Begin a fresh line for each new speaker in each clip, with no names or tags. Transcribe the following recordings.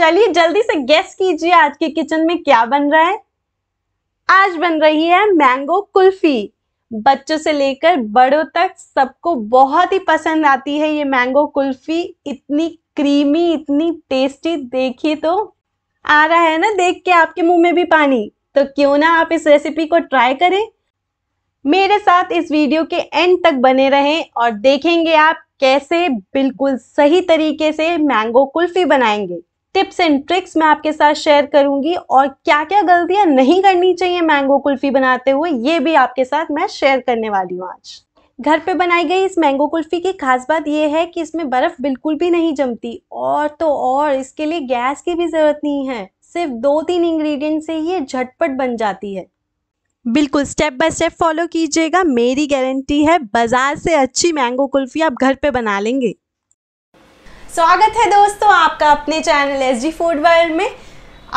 चलिए जल्दी से गेस कीजिए आज के किचन में क्या बन रहा है आज बन रही है मैंगो कुल्फी बच्चों से लेकर बड़ों तक सबको बहुत ही पसंद आती है ये मैंगो कुल्फी इतनी क्रीमी इतनी टेस्टी देखिए तो आ रहा है ना देख के आपके मुंह में भी पानी तो क्यों ना आप इस रेसिपी को ट्राई करें मेरे साथ इस वीडियो के एंड तक बने रहें और देखेंगे आप कैसे बिल्कुल सही तरीके से मैंगो कुल्फी बनाएंगे टिप्स एंड ट्रिक्स मैं आपके साथ शेयर करूंगी और क्या क्या गलतियां नहीं करनी चाहिए मैंगो कुल्फी बनाते हुए ये भी आपके साथ मैं शेयर करने वाली हूँ आज घर पे बनाई गई इस मैंगो कुल्फ़ी की खास बात यह है कि इसमें बर्फ़ बिल्कुल भी नहीं जमती और तो और इसके लिए गैस की भी ज़रूरत नहीं है सिर्फ दो तीन इंग्रेडिएंट से ये झटपट बन जाती है बिल्कुल स्टेप बाय स्टेप फॉलो कीजिएगा मेरी गारंटी है बाज़ार से अच्छी मैंगो कुल्फ़ी आप घर पे बना लेंगे स्वागत है दोस्तों आपका अपने channel S G food world में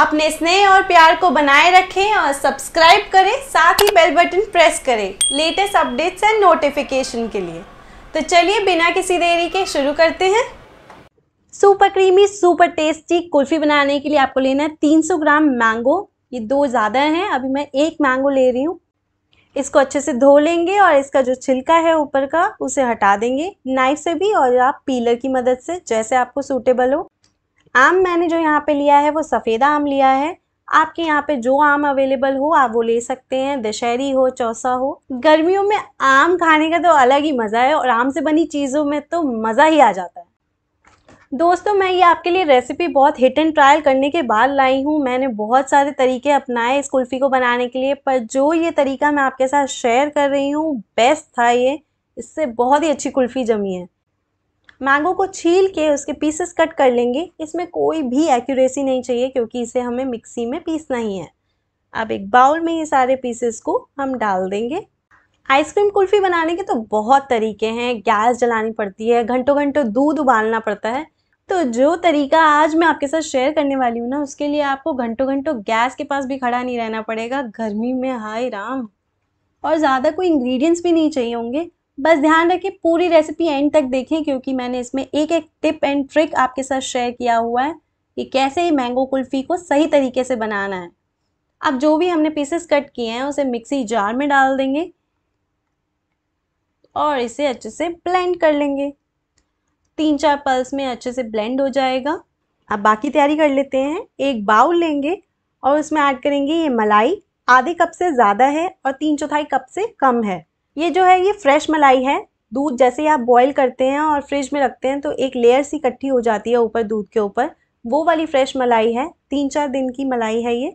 अपने स्नेह और प्यार को बनाए रखें और सब्सक्राइब करें साथ ही बेल बटन प्रेस करें लेटेस्ट अपडेट्स एंड नोटिफिकेशन के लिए तो चलिए बिना किसी देरी के शुरू करते हैं super creamy super tasty kulfi बनाने के लिए आपको लेना है 300 ग्राम मैंगो ये दो ज़्यादा हैं अभी मैं एक मैंगो ले रही हूँ इसको अच्छे से धो लेंगे और इसका जो छिलका है ऊपर का उसे हटा देंगे नाइफ से भी और आप पीलर की मदद से जैसे आपको सूटेबल हो आम मैंने जो यहाँ पे लिया है वो सफ़ेदा आम लिया है आपके यहाँ पे जो आम अवेलेबल हो आप वो ले सकते हैं दशहरी हो चौसा हो गर्मियों में आम खाने का तो अलग ही मज़ा है और आम से बनी चीज़ों में तो मज़ा ही आ जाता है दोस्तों मैं ये आपके लिए रेसिपी बहुत हिट एंड ट्रायल करने के बाद लाई हूँ मैंने बहुत सारे तरीके अपनाए इस कुल्फ़ी को बनाने के लिए पर जो ये तरीका मैं आपके साथ शेयर कर रही हूँ बेस्ट था ये इससे बहुत ही अच्छी कुल्फ़ी जमी है मैंगो को छील के उसके पीसेस कट कर लेंगे इसमें कोई भी एक्यूरेसी नहीं चाहिए क्योंकि इसे हमें मिक्सी में पीसना ही है अब एक बाउल में ये सारे पीसेस को हम डाल देंगे आइसक्रीम कुल्फ़ी बनाने के तो बहुत तरीके हैं गैस जलानी पड़ती है घंटों घंटों दूध उबालना पड़ता है तो जो तरीका आज मैं आपके साथ शेयर करने वाली हूँ ना उसके लिए आपको घंटों घंटों गैस के पास भी खड़ा नहीं रहना पड़ेगा गर्मी में हाय राम और ज़्यादा कोई इंग्रेडिएंट्स भी नहीं चाहिए होंगे बस ध्यान रखें पूरी रेसिपी एंड तक देखें क्योंकि मैंने इसमें एक एक टिप एंड ट्रिक आपके साथ शेयर किया हुआ है कि कैसे ही मैंगो कुल्फ़ी को सही तरीके से बनाना है अब जो भी हमने पीसेस कट किए हैं उसे मिक्सी जार में डाल देंगे और इसे अच्छे से ब्लेंड कर लेंगे तीन चार पल्स में अच्छे से ब्लेंड हो जाएगा अब बाकी तैयारी कर लेते हैं एक बाउल लेंगे और उसमें ऐड करेंगे ये मलाई आधे कप से ज़्यादा है और तीन चौथाई कप से कम है ये जो है ये फ्रेश मलाई है दूध जैसे ही आप बॉयल करते हैं और फ्रिज में रखते हैं तो एक लेयर सी इकट्ठी हो जाती है ऊपर दूध के ऊपर वो वाली फ्रेश मलाई है तीन चार दिन की मलाई है ये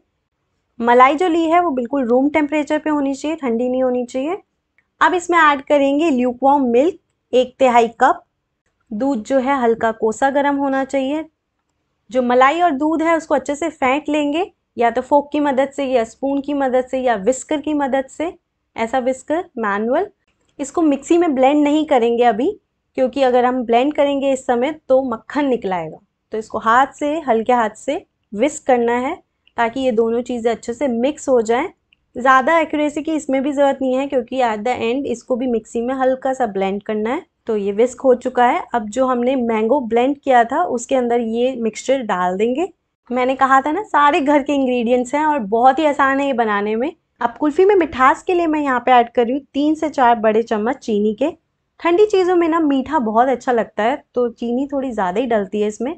मलाई जो ली है वो बिल्कुल रूम टेम्परेचर पे होनी चाहिए ठंडी नहीं होनी चाहिए अब इसमें ऐड करेंगे ल्यूकवॉम मिल्क एक तिहाई कप दूध जो है हल्का कोसा गर्म होना चाहिए जो मलाई और दूध है उसको अच्छे से फेंट लेंगे या तो फोक की मदद से या स्पून की मदद से या विस्कर की मदद से ऐसा विस्कर मैनुअल इसको मिक्सी में ब्लेंड नहीं करेंगे अभी क्योंकि अगर हम ब्लेंड करेंगे इस समय तो मक्खन निकलाएगा तो इसको हाथ से हल्के हाथ से विस्क करना है ताकि ये दोनों चीज़ें अच्छे से मिक्स हो जाएं ज़्यादा एक्यूरेसी की इसमें भी ज़रूरत नहीं है क्योंकि एट द एंड इसको भी मिक्सी में हल्का सा ब्लेंड करना है तो ये विस्क हो चुका है अब जो हमने मैंगो ब्लेंड किया था उसके अंदर ये मिक्सचर डाल देंगे मैंने कहा था ना सारे घर के इंग्रेडिएंट्स हैं और बहुत ही आसान है ये बनाने में अब कुल्फ़ी में मिठास के लिए मैं यहाँ पे ऐड कर रही हूँ तीन से चार बड़े चम्मच चीनी के ठंडी चीज़ों में ना मीठा बहुत अच्छा लगता है तो चीनी थोड़ी ज़्यादा ही डलती है इसमें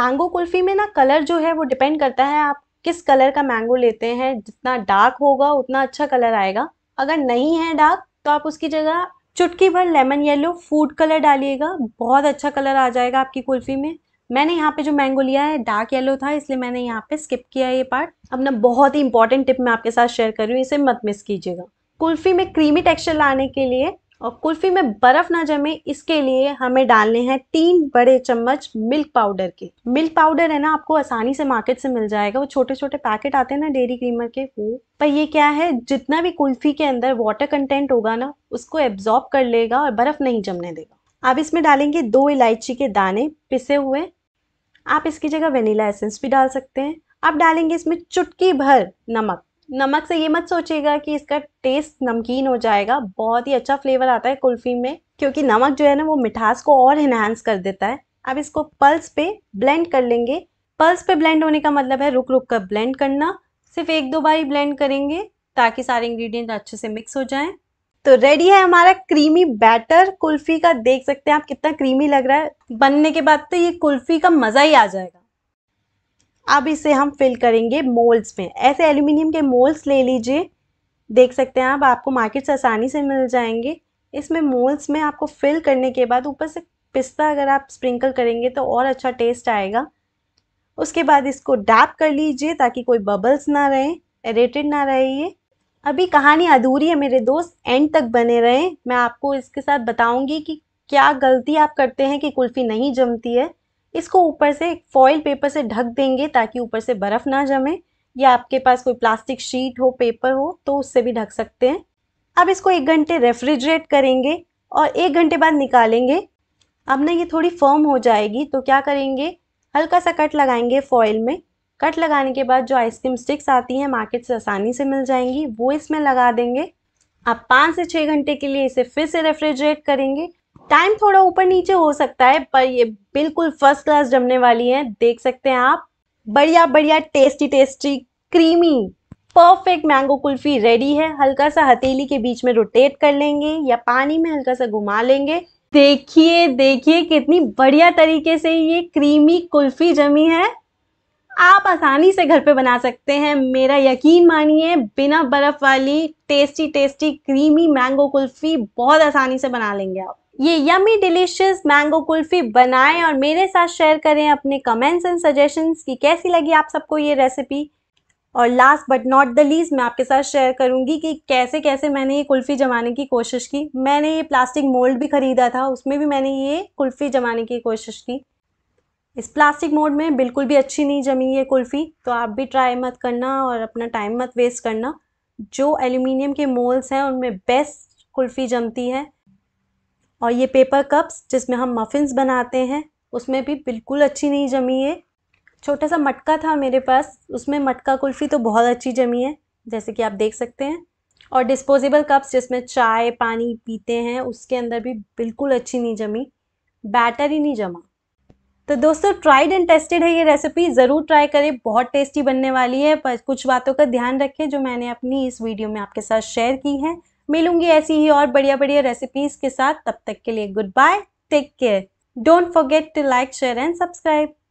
मैंगो कुल्फ़ी में ना कलर जो है वो डिपेंड करता है आप किस कलर का मैंगो लेते हैं जितना डार्क होगा उतना अच्छा कलर आएगा अगर नहीं है डार्क तो आप उसकी जगह चुटकी भर लेमन येलो फूड कलर डालिएगा बहुत अच्छा कलर आ जाएगा आपकी कुल्फ़ी में मैंने यहाँ पे जो मैंगो लिया है डार्क येलो था इसलिए मैंने यहाँ पे स्किप किया ये पार्ट अब ना बहुत ही इंपॉर्टेंट टिप मैं आपके साथ शेयर कर रही हूँ इसे मत मिस कीजिएगा कुल्फ़ी में क्रीमी टेक्सचर लाने के लिए और कुल्फ़ी में बर्फ़ ना जमे इसके लिए हमें डालने हैं तीन बड़े चम्मच मिल्क पाउडर के मिल्क पाउडर है ना आपको आसानी से मार्केट से मिल जाएगा वो छोटे छोटे पैकेट आते हैं ना डेयरी क्रीमर के वो पर ये क्या है जितना भी कुल्फ़ी के अंदर वाटर कंटेंट होगा ना उसको एब्जॉर्ब कर लेगा और बर्फ़ नहीं जमने देगा आप इसमें डालेंगे दो इलायची के दाने पिसे हुए आप इसकी जगह वेनीला एसेंस भी डाल सकते हैं आप डालेंगे इसमें चुटकी भर नमक नमक से ये मत सोचिएगा कि इसका टेस्ट नमकीन हो जाएगा बहुत ही अच्छा फ्लेवर आता है कुल्फ़ी में क्योंकि नमक जो है ना वो मिठास को और इन्हांस कर देता है अब इसको पल्स पे ब्लेंड कर लेंगे पल्स पे ब्लेंड होने का मतलब है रुक रुक कर ब्लेंड करना सिर्फ एक दो बार ही ब्लेंड करेंगे ताकि सारे इंग्रेडिएंट अच्छे से मिक्स हो जाएं तो रेडी है हमारा क्रीमी बैटर कुल्फ़ी का देख सकते हैं आप कितना क्रीमी लग रहा है बनने के बाद तो ये कुल्फ़ी का मज़ा ही आ जाएगा अब इसे हम फिल करेंगे मोल्ड्स में ऐसे एल्यूमिनियम के मोल्ड्स ले लीजिए देख सकते हैं आप आपको मार्केट से आसानी से मिल जाएंगे इसमें मोल्ड्स में आपको फिल करने के बाद ऊपर से पिस्ता अगर आप स्प्रिंकल करेंगे तो और अच्छा टेस्ट आएगा उसके बाद इसको डैप कर लीजिए ताकि कोई बबल्स ना रहें एरेटेड ना रहे ये अभी कहानी अधूरी है मेरे दोस्त एंड तक बने रहें मैं आपको इसके साथ बताऊंगी कि क्या गलती आप करते हैं कि कुल्फ़ी नहीं जमती है इसको ऊपर से एक पेपर से ढक देंगे ताकि ऊपर से बर्फ़ ना जमे या आपके पास कोई प्लास्टिक शीट हो पेपर हो तो उससे भी ढक सकते हैं अब इसको एक घंटे रेफ्रिजरेट करेंगे और एक घंटे बाद निकालेंगे अब ना ये थोड़ी फर्म हो जाएगी तो क्या करेंगे हल्का सा कट लगाएंगे फॉयल में कट लगाने के बाद जो आइसक्रीम स्टिक्स आती हैं मार्केट से आसानी से मिल जाएंगी वो इसमें लगा देंगे आप पाँच से छः घंटे के लिए इसे फिर से रेफ्रिजरेट करेंगे टाइम थोड़ा ऊपर नीचे हो सकता है पर ये बिल्कुल फर्स्ट क्लास जमने वाली है देख सकते हैं आप बढ़िया बढ़िया tasty tasty creamy perfect mango kulfi ready है हल्का सा हथेली के बीच में रोटेट कर लेंगे या पानी में हल्का सा घुमा लेंगे देखिए देखिए कितनी बढ़िया तरीके से ये क्रीमी कुल्फी जमी है आप आसानी से घर पे बना सकते हैं मेरा यकीन मानिए बिना बर्फ़ वाली tasty tasty creamy mango kulfi बहुत आसानी से बना लेंगे आप ये यमी डिलीशियस मैंगो कुल्फ़ी बनाएं और मेरे साथ शेयर करें अपने कमेंट्स एंड सजेशंस कि कैसी लगी आप सबको ये रेसिपी और last but not the least मैं आपके साथ शेयर करूंगी कि कैसे कैसे मैंने ये कुल्फ़ी जमाने की कोशिश की मैंने ये प्लास्टिक मोल्ड भी ख़रीदा था उसमें भी मैंने ये कुल्फ़ी जमाने की कोशिश की इस प्लास्टिक मोड में बिल्कुल भी अच्छी नहीं जमी ये कुल्फ़ी तो आप भी ट्राई मत करना और अपना टाइम मत वेस्ट करना जो एल्यूमिनियम के मोल्स हैं उनमें बेस्ट कुल्फ़ी जमती है और ये पेपर कप्स जिसमें हम मफ़िन्स बनाते हैं उसमें भी बिल्कुल अच्छी नहीं जमी है छोटा सा मटका था मेरे पास उसमें मटका कुल्फ़ी तो बहुत अच्छी जमी है जैसे कि आप देख सकते हैं और डिस्पोजेबल कप्स जिसमें चाय पानी पीते हैं उसके अंदर भी बिल्कुल अच्छी नहीं जमी बैटर ही नहीं जमा तो दोस्तों ट्राइड एंड टेस्टेड है ये रेसिपी ज़रूर ट्राई करें बहुत टेस्टी बनने वाली है पर कुछ बातों का ध्यान रखें जो मैंने अपनी इस वीडियो में आपके साथ शेयर की है मिलूंगी ऐसी ही और बढ़िया बढ़िया रेसिपीज़ के साथ तब तक के लिए goodbye take care don't forget to like share and subscribe